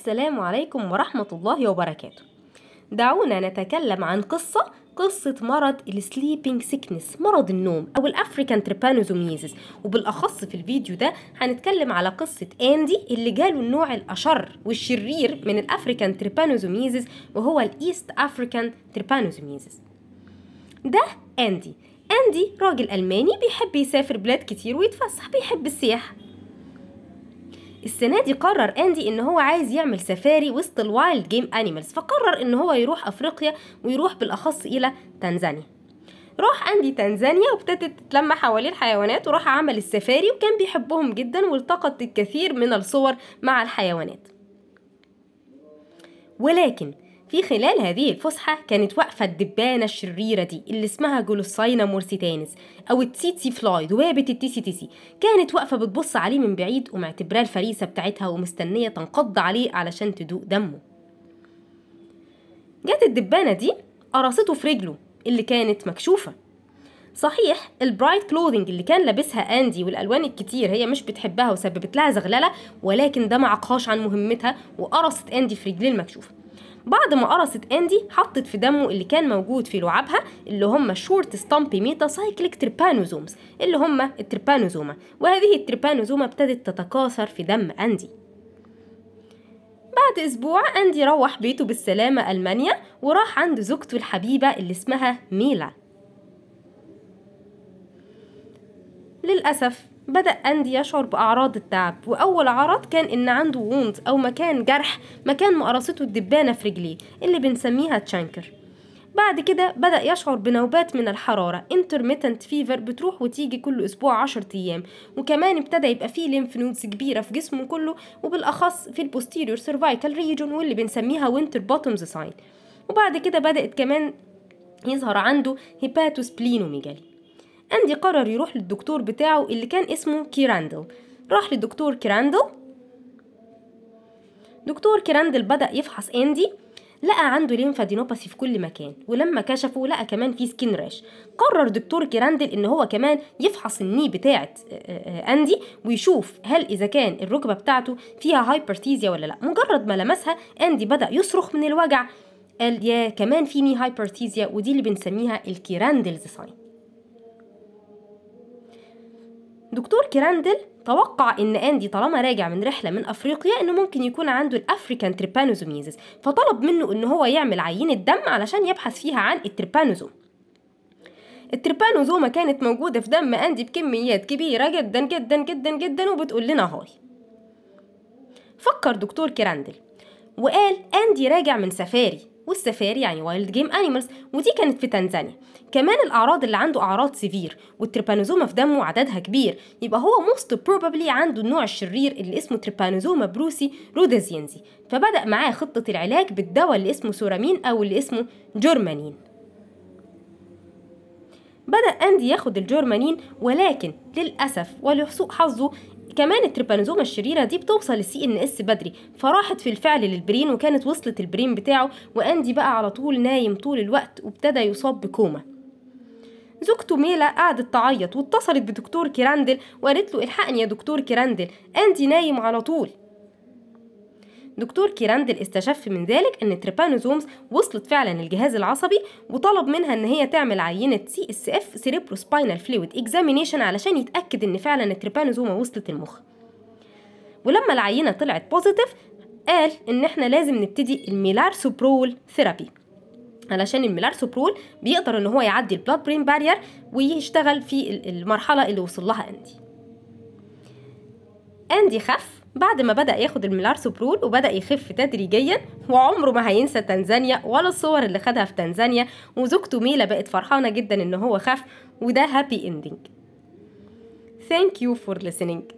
السلام عليكم ورحمة الله وبركاته دعونا نتكلم عن قصة قصة مرض السليبينج سيكنس مرض النوم أو الأفريكان تريبانوزوميزيس وبالأخص في الفيديو ده هنتكلم على قصة أندي اللي جاله النوع الأشر والشرير من الأفريكان تريبانوزوميزيس وهو الإيست أفريكان تريبانوزوميزيس ده أندي أندي راجل ألماني بيحب يسافر بلاد كتير ويتفسح بيحب السياحة السنه دي قرر اندي ان هو عايز يعمل سفاري وسط الوايلد جيم انيمالز فقرر ان هو يروح افريقيا ويروح بالاخص الى تنزانيا راح أندي تنزانيا وابتدت تتلم حواليه الحيوانات وراح عمل السفاري وكان بيحبهم جدا والتقط الكثير من الصور مع الحيوانات ولكن في خلال هذه الفسحة كانت واقفة الدبانة الشريرة دي اللي اسمها جولوساينا مورسيتانس أو التيتسي فلويد ذبابة التيسي تيسي كانت واقفة بتبص عليه من بعيد ومعتبراه الفريسة بتاعتها ومستنية تنقض عليه علشان تدوق دمه جت الدبانة دي قرصته في رجله اللي كانت مكشوفة صحيح البرايت كلوذنج اللي كان لابسها اندي والالوان الكتير هي مش بتحبها وسببت لها زغلله ولكن ده معقهاش عن مهمتها وقرصت اندي في رجليه المكشوفه بعد ما قرصت اندي حطت في دمه اللي كان موجود في لعابها اللي هم شورت ستامبي ميتا سايكليك تريبانوزومز اللي هم التريبانوزوما وهذه التريبانوزوما ابتدت تتكاثر في دم اندي بعد أسبوع أندي روح بيته بالسلامة ألمانيا وراح عند زوجته الحبيبة اللي اسمها ميلا للأسف بدأ أندي يشعر بأعراض التعب وأول عرض كان إن عنده ووند أو مكان جرح مكان مقرصته الدبانة في رجليه اللي بنسميها تشانكر بعد كده بدأ يشعر بنوبات من الحرارة intermittent fever بتروح وتيجي كل أسبوع عشر أيام وكمان ابتدى يبقى فيه lymph nodes كبيرة في جسمه كله وبالأخص في posterior cervical region واللي بنسميها winter bottoms sign وبعد كده بدأت كمان يظهر عنده هيباتوسبلينوميجالي أندي قرر يروح للدكتور بتاعه اللي كان اسمه كيراندل راح لدكتور كيراندل دكتور كيراندل بدأ يفحص أندي لقى عنده دينوباسي في كل مكان ولما كشفه لقى كمان في سكين راش قرر دكتور كيراندل ان هو كمان يفحص الني بتاعه آه، اندي آه، آه، ويشوف هل اذا كان الركبه بتاعته فيها هايبرتيزيا ولا لا مجرد ما لمسها اندي بدا يصرخ من الوجع قال يا كمان في ني هايبرتيزيا ودي اللي بنسميها الكيراندلز ساين دكتور كيراندل توقع ان اندي طالما راجع من رحله من افريقيا انه ممكن يكون عنده الافريكان تريبانوزوميزس فطلب منه ان هو يعمل عينه دم علشان يبحث فيها عن التريبانوزوم التريبانوزوما كانت موجوده في دم اندي بكميات كبيره جدا جدا جدا جدا وبتقول لنا هاي فكر دكتور كيراندل وقال اندي راجع من سفاري والسفاري يعني وايلد جيم انيمالز ودي كانت في تنزانيا كمان الاعراض اللي عنده اعراض سيفير والتريبانوزوما في دمه عددها كبير يبقى هو موست بروبابلي عنده النوع الشرير اللي اسمه تريبانوزوما بروسي رودازينزي فبدا معاه خطه العلاج بالدواء اللي اسمه سورامين او اللي اسمه جورمانين بدأ أندي ياخد الجورمانين ولكن للأسف ولسوء حظه كمان التريبانوزوما الشريرة دي بتوصل للسي ان اس بدري فراحت في الفعل للبرين وكانت وصلت البرين بتاعه واندي بقى على طول نايم طول الوقت وابتدى يصاب بكوما زوجته ميلا قعدت تعيط واتصلت بدكتور كيراندل وقالت له الحقني يا دكتور كيراندل اندي نايم على طول دكتور كيراندل استشف من ذلك ان تريبانوزومز وصلت فعلا الجهاز العصبي وطلب منها ان هي تعمل عينه سي اس اف سيربرو سباينال فلويد اكزامينيشن علشان يتاكد ان فعلا التريبانوزوما وصلت المخ ولما العينه طلعت بوزيتيف قال ان احنا لازم نبتدي الميلارسوبرول ثيرابي علشان الميلارسوبرول بيقدر ان هو يعدي البلاد برين بارير ويشتغل في المرحله اللي وصل لها اندي اندي خف بعد ما بدأ ياخد الميلارسوبرول وبدأ يخف تدريجيا وعمره ما هينسى تنزانيا ولا الصور اللي خدها في تنزانيا وزوجته ميلا بقت فرحانة جدا إن هو خف وده هابي اندينج Thank you for listening